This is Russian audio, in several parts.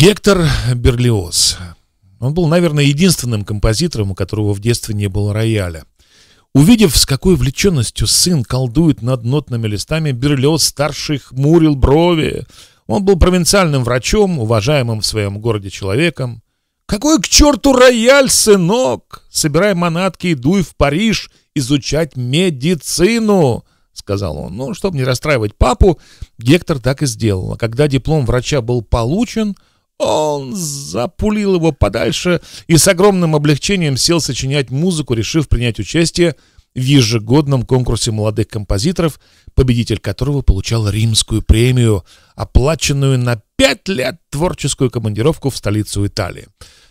Гектор Берлиоз. Он был, наверное, единственным композитором, у которого в детстве не было рояля. Увидев, с какой влеченностью сын колдует над нотными листами, Берлиоз-старший хмурил брови. Он был провинциальным врачом, уважаемым в своем городе человеком. «Какой к черту рояль, сынок? Собирай манатки и дуй в Париж изучать медицину!» — сказал он. Ну, чтобы не расстраивать папу, Гектор так и сделал. А когда диплом врача был получен — он запулил его подальше и с огромным облегчением сел сочинять музыку, решив принять участие в ежегодном конкурсе молодых композиторов, победитель которого получал римскую премию, оплаченную на пять лет творческую командировку в столицу Италии.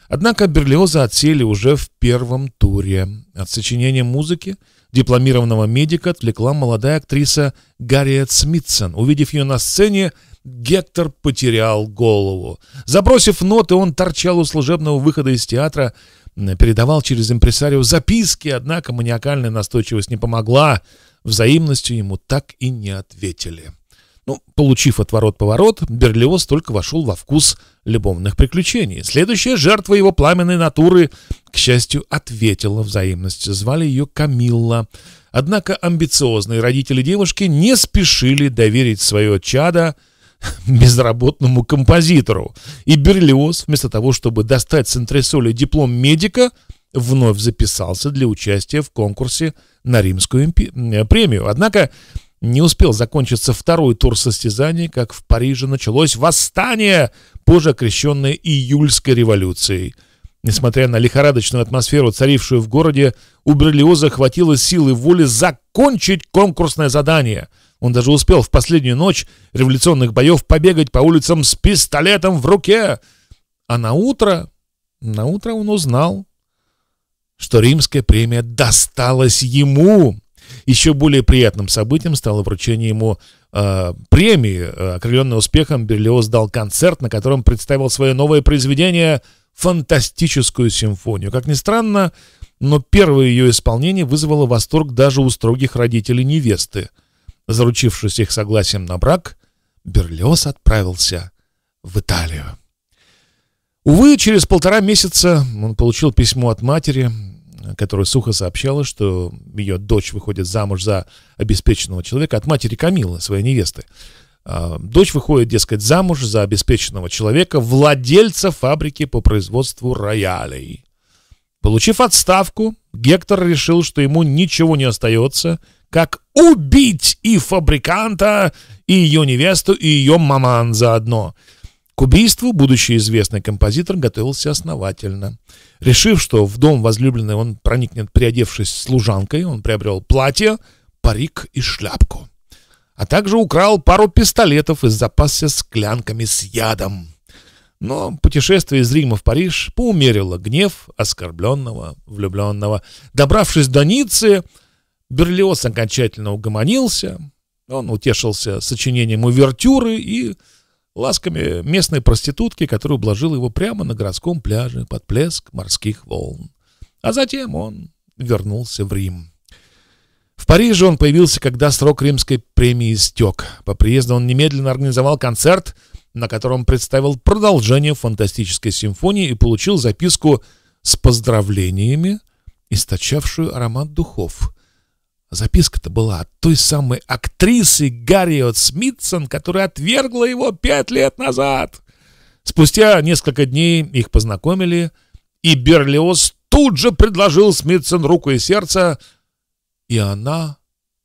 Однако Берлиоза отсели уже в первом туре. От сочинения музыки – Дипломированного медика отвлекла молодая актриса Гарриет Смитсон. Увидев ее на сцене, Гектор потерял голову. Забросив ноты, он торчал у служебного выхода из театра, передавал через импресарио записки, однако маниакальная настойчивость не помогла. Взаимностью ему так и не ответили. Ну, получив отворот-поворот, Берлиоз только вошел во вкус любовных приключений. Следующая жертва его пламенной натуры, к счастью, ответила взаимностью. Звали ее Камилла. Однако амбициозные родители девушки не спешили доверить свое чадо безработному композитору. И Берлиоз, вместо того, чтобы достать с антресоли диплом медика, вновь записался для участия в конкурсе на римскую э, премию. Однако не успел закончиться второй тур состязаний, как в Париже началось восстание, позже окрещенное июльской революцией. Несмотря на лихорадочную атмосферу, царившую в городе, у Брелиоза хватило силы воли закончить конкурсное задание. Он даже успел в последнюю ночь революционных боев побегать по улицам с пистолетом в руке. А на утро, на утро он узнал, что римская премия досталась ему, еще более приятным событием стало вручение ему а, э, премии. Окрыленный успехом Берлиоз дал концерт, на котором представил свое новое произведение «Фантастическую симфонию». Как ни странно, но первое ее исполнение вызвало восторг даже у строгих родителей невесты. Заручившись их согласием на брак, Берлиоз отправился в Италию. Увы, через полтора месяца он получил письмо от матери которая сухо сообщала, что ее дочь выходит замуж за обеспеченного человека от матери Камилы, своей невесты. А, дочь выходит, дескать, замуж за обеспеченного человека, владельца фабрики по производству роялей. Получив отставку, Гектор решил, что ему ничего не остается, как убить и фабриканта, и ее невесту, и ее маман заодно – к убийству будущий известный композитор готовился основательно. Решив, что в дом возлюбленной он проникнет, приодевшись служанкой, он приобрел платье, парик и шляпку. А также украл пару пистолетов и запасся склянками с ядом. Но путешествие из Рима в Париж поумерило гнев оскорбленного, влюбленного. Добравшись до Ниццы, Берлиоз окончательно угомонился. Он утешился сочинением увертюры и ласками местной проститутки, которая ублажила его прямо на городском пляже под плеск морских волн. А затем он вернулся в Рим. В Париже он появился, когда срок римской премии истек. По приезду он немедленно организовал концерт, на котором представил продолжение фантастической симфонии и получил записку с поздравлениями, источавшую аромат духов. Записка-то была от той самой актрисы Гарриот Смитсон, которая отвергла его пять лет назад. Спустя несколько дней их познакомили, и Берлиоз тут же предложил Смитсон руку и сердце, и она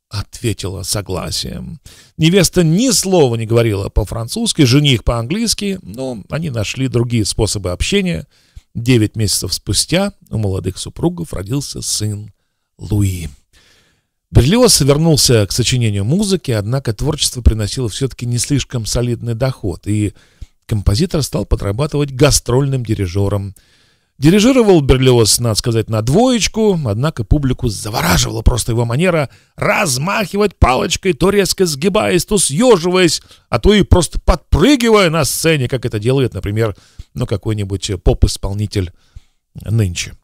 ответила согласием. Невеста ни слова не говорила по-французски, жених по-английски, но они нашли другие способы общения. Девять месяцев спустя у молодых супругов родился сын Луи. Берлиоз вернулся к сочинению музыки, однако творчество приносило все-таки не слишком солидный доход, и композитор стал подрабатывать гастрольным дирижером. Дирижировал Берлиоз, надо сказать, на двоечку, однако публику завораживала просто его манера размахивать палочкой, то резко сгибаясь, то съеживаясь, а то и просто подпрыгивая на сцене, как это делает, например, ну какой-нибудь поп-исполнитель нынче.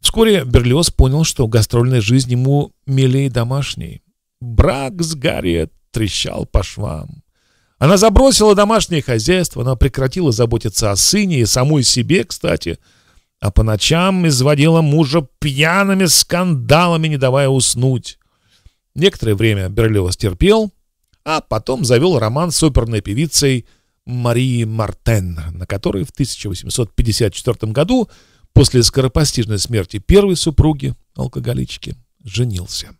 Вскоре Берлиоз понял, что гастрольная жизнь ему милее домашней. Брак с Гарриет трещал по швам. Она забросила домашнее хозяйство, она прекратила заботиться о сыне и самой себе, кстати, а по ночам изводила мужа пьяными скандалами, не давая уснуть. Некоторое время Берлиоз терпел, а потом завел роман с оперной певицей Марии Мартен, на которой в 1854 году после скоропостижной смерти первой супруги, алкоголички, женился.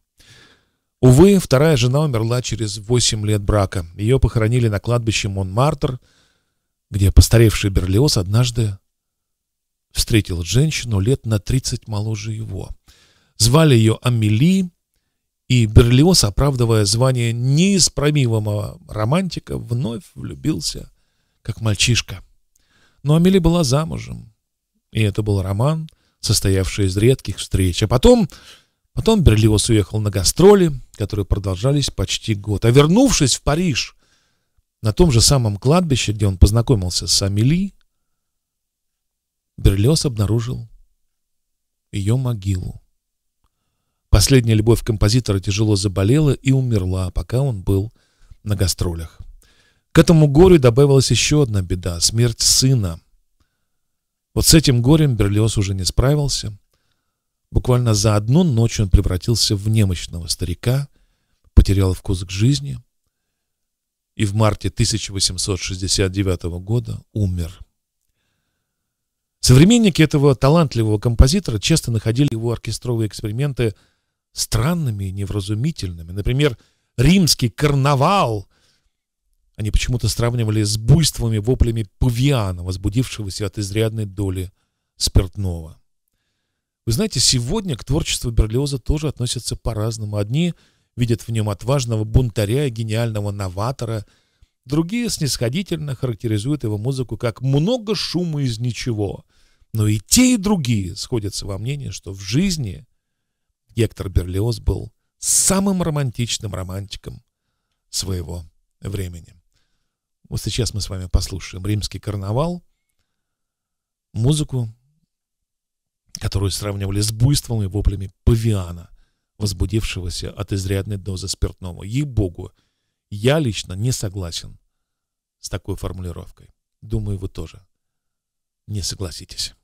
Увы, вторая жена умерла через 8 лет брака. Ее похоронили на кладбище Монмартр, где постаревший Берлиоз однажды встретил женщину лет на 30 моложе его. Звали ее Амели, и Берлиоз, оправдывая звание неисправимого романтика, вновь влюбился, как мальчишка. Но Амели была замужем, и это был роман, состоявший из редких встреч. А потом, потом Берлиоз уехал на гастроли, которые продолжались почти год. А вернувшись в Париж, на том же самом кладбище, где он познакомился с Амели, Берлиоз обнаружил ее могилу. Последняя любовь композитора тяжело заболела и умерла, пока он был на гастролях. К этому горю добавилась еще одна беда – смерть сына – вот с этим горем Берлиоз уже не справился. Буквально за одну ночь он превратился в немощного старика, потерял вкус к жизни и в марте 1869 года умер. Современники этого талантливого композитора часто находили его оркестровые эксперименты странными и невразумительными. Например, римский карнавал – они почему-то сравнивали с буйствами воплями павиана, возбудившегося от изрядной доли спиртного. Вы знаете, сегодня к творчеству Берлиоза тоже относятся по-разному. Одни видят в нем отважного бунтаря и гениального новатора, другие снисходительно характеризуют его музыку как «много шума из ничего». Но и те, и другие сходятся во мнении, что в жизни Гектор Берлиоз был самым романтичным романтиком своего времени. Вот сейчас мы с вами послушаем римский карнавал, музыку, которую сравнивали с буйством и воплями павиана, возбудившегося от изрядной дозы спиртного. Ей-богу, я лично не согласен с такой формулировкой. Думаю, вы тоже не согласитесь.